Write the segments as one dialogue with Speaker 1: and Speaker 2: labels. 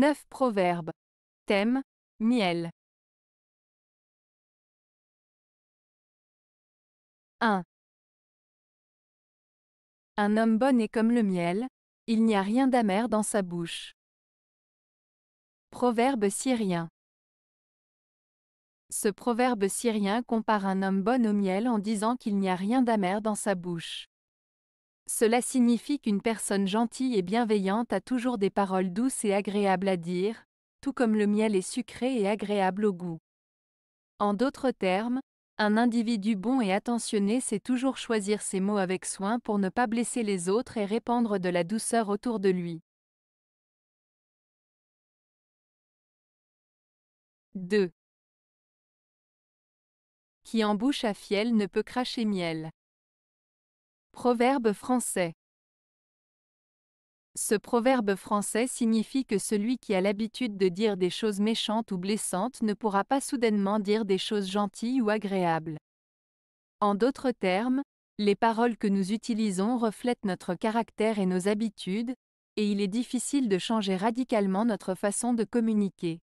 Speaker 1: 9 proverbes. Thème Miel. 1. Un homme bon est comme le miel,
Speaker 2: il n'y a rien d'amer dans sa bouche. Proverbe syrien. Ce proverbe syrien compare un homme bon au miel en disant qu'il n'y a rien d'amer dans sa bouche. Cela signifie qu'une personne gentille et bienveillante a toujours des paroles douces et agréables à dire, tout comme le miel est sucré et agréable au goût. En d'autres termes, un individu bon et attentionné sait toujours choisir ses mots avec soin pour ne pas blesser les autres et répandre de la douceur autour de lui.
Speaker 1: 2. Qui en bouche à fiel ne peut cracher
Speaker 2: miel. Proverbe français. Ce proverbe français signifie que celui qui a l'habitude de dire des choses méchantes ou blessantes ne pourra pas soudainement dire des choses gentilles ou agréables. En d'autres termes, les paroles que nous utilisons reflètent notre caractère et nos habitudes, et il est difficile de changer radicalement notre façon de communiquer.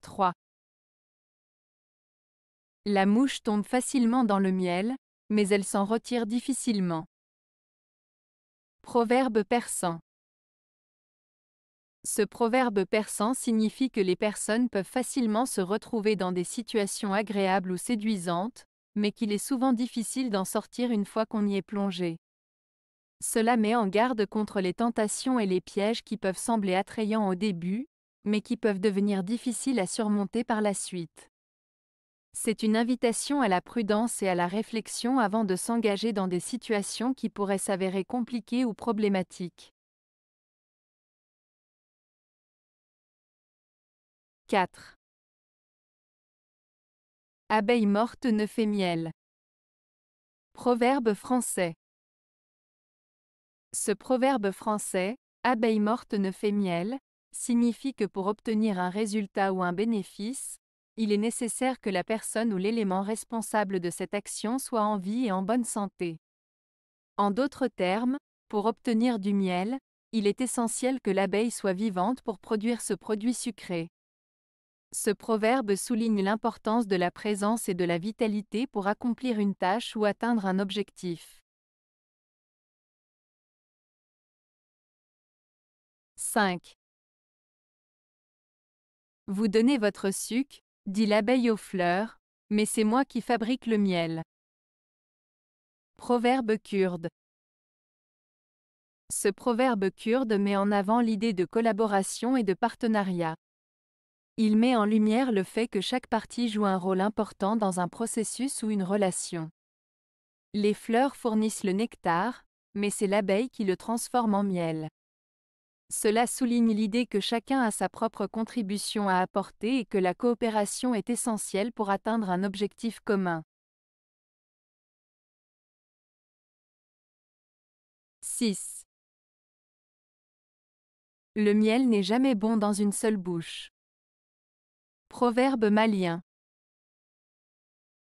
Speaker 1: 3. La mouche tombe facilement dans le miel, mais elle s'en retire
Speaker 2: difficilement. Proverbe persan. Ce proverbe persan signifie que les personnes peuvent facilement se retrouver dans des situations agréables ou séduisantes, mais qu'il est souvent difficile d'en sortir une fois qu'on y est plongé. Cela met en garde contre les tentations et les pièges qui peuvent sembler attrayants au début, mais qui peuvent devenir difficiles à surmonter par la suite. C'est une invitation à la prudence et à la réflexion avant de s'engager dans des situations qui pourraient s'avérer compliquées ou problématiques.
Speaker 1: 4. Abeille morte ne fait miel. Proverbe
Speaker 2: français. Ce proverbe français, abeille morte ne fait miel, signifie que pour obtenir un résultat ou un bénéfice, il est nécessaire que la personne ou l'élément responsable de cette action soit en vie et en bonne santé. En d'autres termes, pour obtenir du miel, il est essentiel que l'abeille soit vivante pour produire ce produit sucré. Ce proverbe souligne l'importance de la présence et de la vitalité pour accomplir une tâche ou atteindre un objectif. 5. Vous donnez votre suc, dit l'abeille aux fleurs, mais c'est moi qui fabrique le miel. Proverbe kurde. Ce proverbe kurde met en avant l'idée de collaboration et de partenariat. Il met en lumière le fait que chaque partie joue un rôle important dans un processus ou une relation. Les fleurs fournissent le nectar, mais c'est l'abeille qui le transforme en miel. Cela souligne l'idée que chacun a sa propre contribution à apporter et que la coopération est essentielle pour atteindre un objectif commun.
Speaker 1: 6.
Speaker 2: Le miel n'est jamais bon dans une seule bouche. Proverbe malien.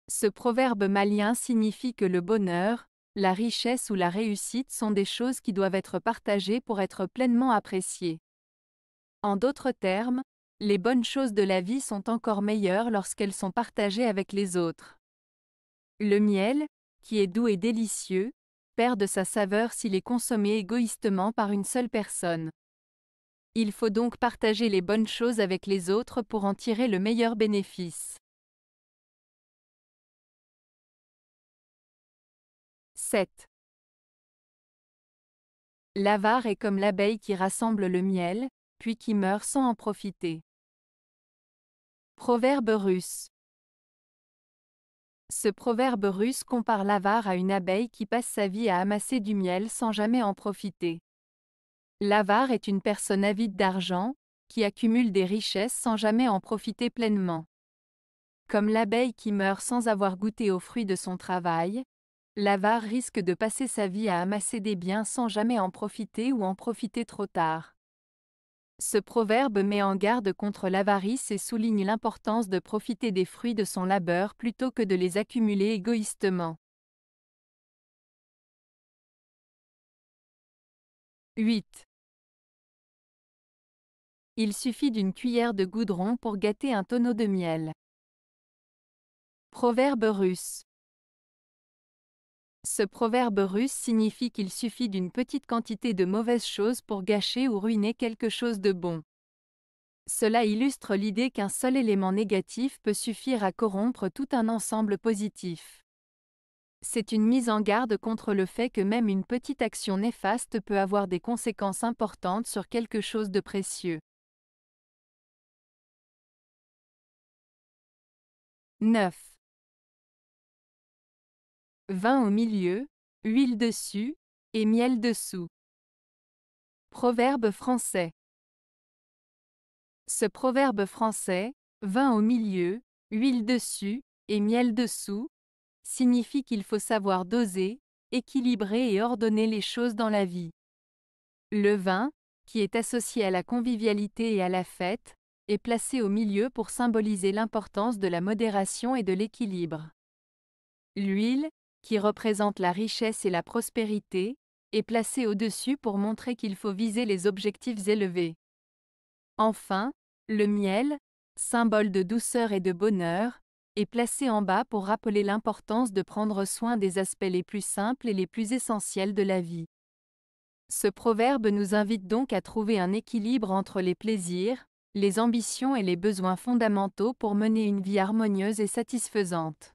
Speaker 2: Ce proverbe malien signifie que le bonheur, la richesse ou la réussite sont des choses qui doivent être partagées pour être pleinement appréciées. En d'autres termes, les bonnes choses de la vie sont encore meilleures lorsqu'elles sont partagées avec les autres. Le miel, qui est doux et délicieux, perd de sa saveur s'il est consommé égoïstement par une seule personne. Il faut donc partager les bonnes choses avec les autres pour en tirer le meilleur bénéfice. 7. L'avare est comme l'abeille qui rassemble le miel, puis qui meurt sans en profiter. Proverbe russe. Ce proverbe russe compare l'avare à une abeille qui passe sa vie à amasser du miel sans jamais en profiter. L'avare est une personne avide d'argent, qui accumule des richesses sans jamais en profiter pleinement. Comme l'abeille qui meurt sans avoir goûté aux fruits de son travail, L'avare risque de passer sa vie à amasser des biens sans jamais en profiter ou en profiter trop tard. Ce proverbe met en garde contre l'avarice et souligne l'importance de profiter des fruits de son labeur plutôt que de les accumuler égoïstement.
Speaker 1: 8. Il suffit d'une cuillère de goudron pour gâter un tonneau de miel.
Speaker 2: Proverbe russe. Ce proverbe russe signifie qu'il suffit d'une petite quantité de mauvaises choses pour gâcher ou ruiner quelque chose de bon. Cela illustre l'idée qu'un seul élément négatif peut suffire à corrompre tout un ensemble positif. C'est une mise en garde contre le fait que même une petite action néfaste peut avoir des conséquences importantes sur quelque chose de précieux.
Speaker 1: 9 vin au milieu,
Speaker 2: huile dessus, et miel dessous. Proverbe français. Ce proverbe français, vin au milieu, huile dessus, et miel dessous, signifie qu'il faut savoir doser, équilibrer et ordonner les choses dans la vie. Le vin, qui est associé à la convivialité et à la fête, est placé au milieu pour symboliser l'importance de la modération et de l'équilibre. L'huile, qui représente la richesse et la prospérité, est placé au-dessus pour montrer qu'il faut viser les objectifs élevés. Enfin, le miel, symbole de douceur et de bonheur, est placé en bas pour rappeler l'importance de prendre soin des aspects les plus simples et les plus essentiels de la vie. Ce proverbe nous invite donc à trouver un équilibre entre les plaisirs, les ambitions et les besoins fondamentaux pour mener une vie harmonieuse et satisfaisante.